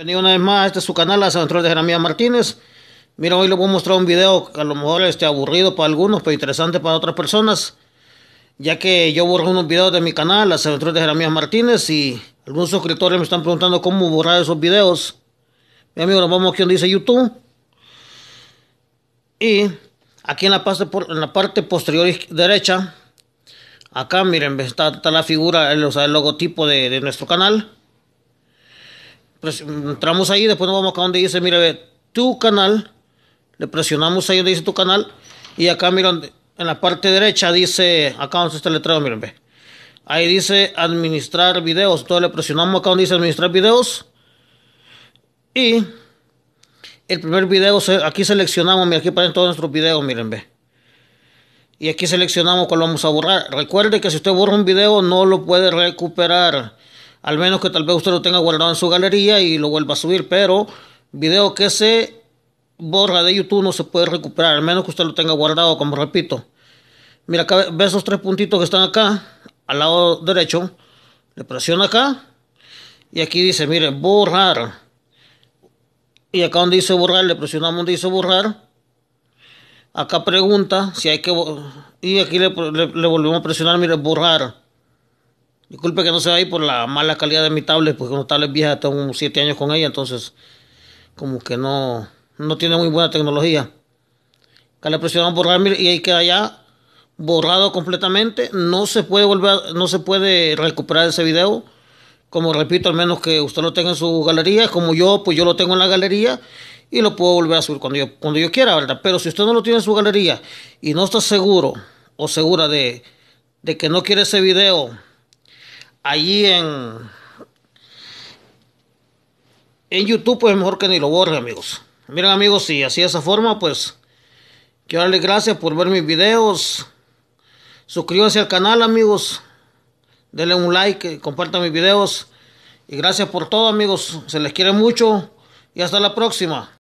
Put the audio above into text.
Bienvenido una vez más, este es su canal, la Central de Jeremías Martínez. Mira, hoy les voy a mostrar un video que a lo mejor esté aburrido para algunos, pero interesante para otras personas. Ya que yo borro unos videos de mi canal, la Central de Jeremías Martínez, y algunos suscriptores me están preguntando cómo borrar esos videos. Mi amigo, nos vamos aquí donde dice YouTube. Y aquí en la parte, en la parte posterior derecha, acá miren, está, está la figura, el, o sea, el logotipo de, de nuestro canal pues, mm, entramos ahí, después nos vamos acá donde dice, mira, ve, tu canal, le presionamos ahí donde dice tu canal, y acá, miren en la parte derecha dice, acá donde está el letrero, miren, ve. Ahí dice administrar videos, entonces le presionamos acá donde dice administrar videos, y el primer video, aquí seleccionamos, miren aquí para todos nuestros videos, miren, ve. Y aquí seleccionamos cuál vamos a borrar. Recuerde que si usted borra un video, no lo puede recuperar al menos que tal vez usted lo tenga guardado en su galería y lo vuelva a subir, pero video que se borra de YouTube no se puede recuperar, al menos que usted lo tenga guardado, como repito. Mira, acá ve esos tres puntitos que están acá, al lado derecho, le presiona acá y aquí dice, mire, borrar. Y acá donde dice borrar, le presionamos donde dice borrar. Acá pregunta si hay que... Y aquí le volvemos a presionar, mire, borrar. Disculpe que no se vea ahí por la mala calidad de mi tablet, porque una tablet vieja, tengo 7 años con ella, entonces como que no, no tiene muy buena tecnología. Acá le presionamos borrar y ahí queda ya borrado completamente. No se puede volver, no se puede recuperar ese video. Como repito, al menos que usted lo tenga en su galería, como yo, pues yo lo tengo en la galería y lo puedo volver a subir cuando yo, cuando yo quiera, ¿verdad? Pero si usted no lo tiene en su galería y no está seguro o segura de, de que no quiere ese video allí en, en YouTube, es pues, mejor que ni lo borre, amigos. Miren, amigos, y así de esa forma, pues quiero darles gracias por ver mis videos. Suscríbanse al canal, amigos. Denle un like, eh, compartan mis videos. Y gracias por todo, amigos. Se les quiere mucho. Y hasta la próxima.